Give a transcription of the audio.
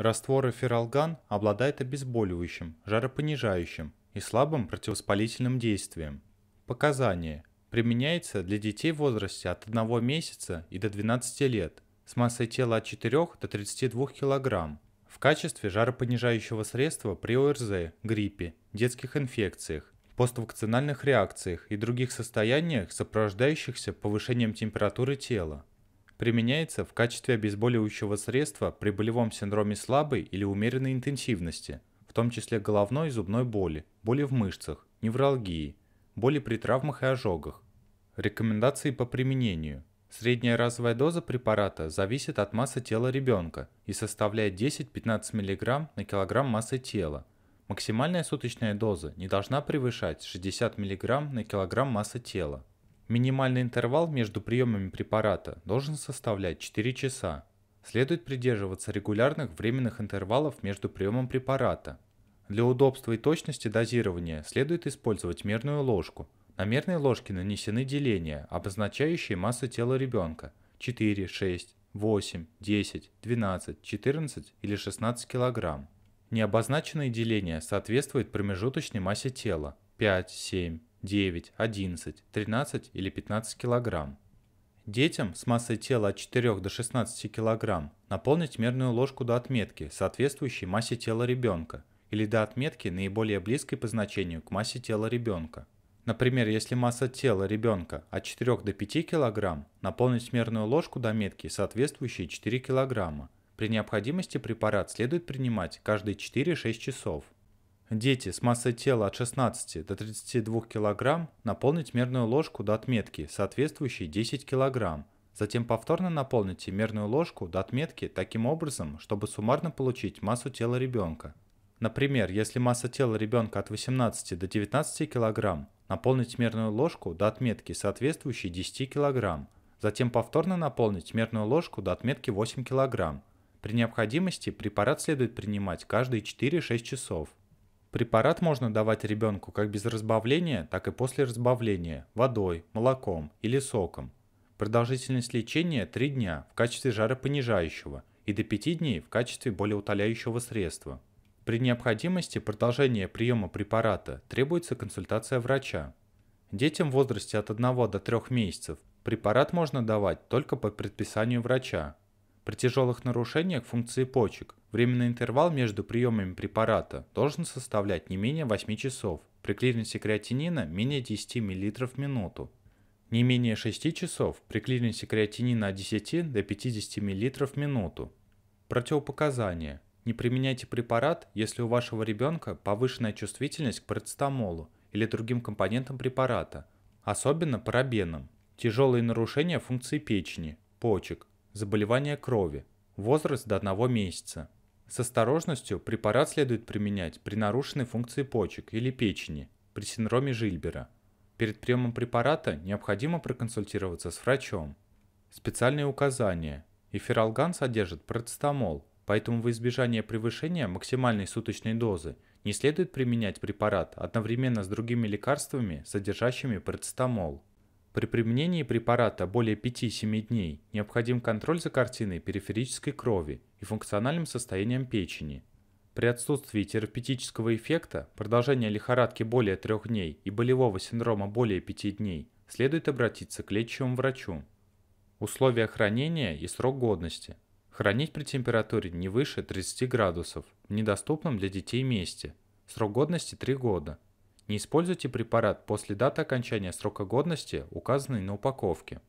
Раствор эфиралган обладает обезболивающим, жаропонижающим и слабым противовоспалительным действием. Показания. Применяется для детей в возрасте от 1 месяца и до 12 лет с массой тела от 4 до 32 кг в качестве жаропонижающего средства при ОРЗ, гриппе, детских инфекциях, поствакцинальных реакциях и других состояниях, сопровождающихся повышением температуры тела. Применяется в качестве обезболивающего средства при болевом синдроме слабой или умеренной интенсивности, в том числе головной и зубной боли, боли в мышцах, невралгии, боли при травмах и ожогах. Рекомендации по применению. Средняя разовая доза препарата зависит от массы тела ребенка и составляет 10-15 мг на килограмм массы тела. Максимальная суточная доза не должна превышать 60 мг на килограмм массы тела. Минимальный интервал между приемами препарата должен составлять 4 часа. Следует придерживаться регулярных временных интервалов между приемом препарата. Для удобства и точности дозирования следует использовать мерную ложку. На мерной ложке нанесены деления, обозначающие массу тела ребенка 4, 6, 8, 10, 12, 14 или 16 кг. Необозначенные деления соответствуют промежуточной массе тела 5, 7, 9, 11, 13 или 15 кг. Детям с массой тела от 4 до 16 кг наполнить мерную ложку до отметки, соответствующей массе тела ребенка, или до отметки, наиболее близкой по значению к массе тела ребенка. Например, если масса тела ребенка от 4 до 5 кг, наполнить мерную ложку до метки, соответствующей 4 кг. При необходимости препарат следует принимать каждые 4-6 часов. Дети с массой тела от 16 до 32 кг наполнить мерную ложку до отметки, соответствующей 10 кг. Затем повторно наполните мерную ложку до отметки таким образом, чтобы суммарно получить массу тела ребенка. Например, если масса тела ребенка от 18 до 19 кг, наполнить мерную ложку до отметки, соответствующей 10 кг. Затем повторно наполнить мерную ложку до отметки 8 кг. При необходимости препарат следует принимать каждые 4-6 часов. Препарат можно давать ребенку как без разбавления, так и после разбавления – водой, молоком или соком. Продолжительность лечения 3 дня в качестве жаропонижающего и до 5 дней в качестве более утоляющего средства. При необходимости продолжения приема препарата требуется консультация врача. Детям в возрасте от 1 до 3 месяцев препарат можно давать только по предписанию врача. При тяжелых нарушениях функции почек Временный интервал между приемами препарата должен составлять не менее 8 часов, при клиренсе креатинина менее 10 мл в минуту, не менее 6 часов при клиренсе креатинина от 10 до 50 мл в минуту. Противопоказания. Не применяйте препарат, если у вашего ребенка повышенная чувствительность к парацетамолу или другим компонентам препарата, особенно парабенам, тяжелые нарушения функции печени, почек, заболевания крови, возраст до 1 месяца. С осторожностью препарат следует применять при нарушенной функции почек или печени, при синдроме Жильбера. Перед приемом препарата необходимо проконсультироваться с врачом. Специальные указания. Эфиралган содержит процетамол, поэтому во избежание превышения максимальной суточной дозы не следует применять препарат одновременно с другими лекарствами, содержащими процетамол. При применении препарата более 5-7 дней необходим контроль за картиной периферической крови и функциональным состоянием печени. При отсутствии терапевтического эффекта, продолжение лихорадки более 3 дней и болевого синдрома более 5 дней следует обратиться к лечащему врачу. Условия хранения и срок годности. Хранить при температуре не выше 30 градусов в недоступном для детей месте. Срок годности 3 года – не используйте препарат после даты окончания срока годности, указанной на упаковке.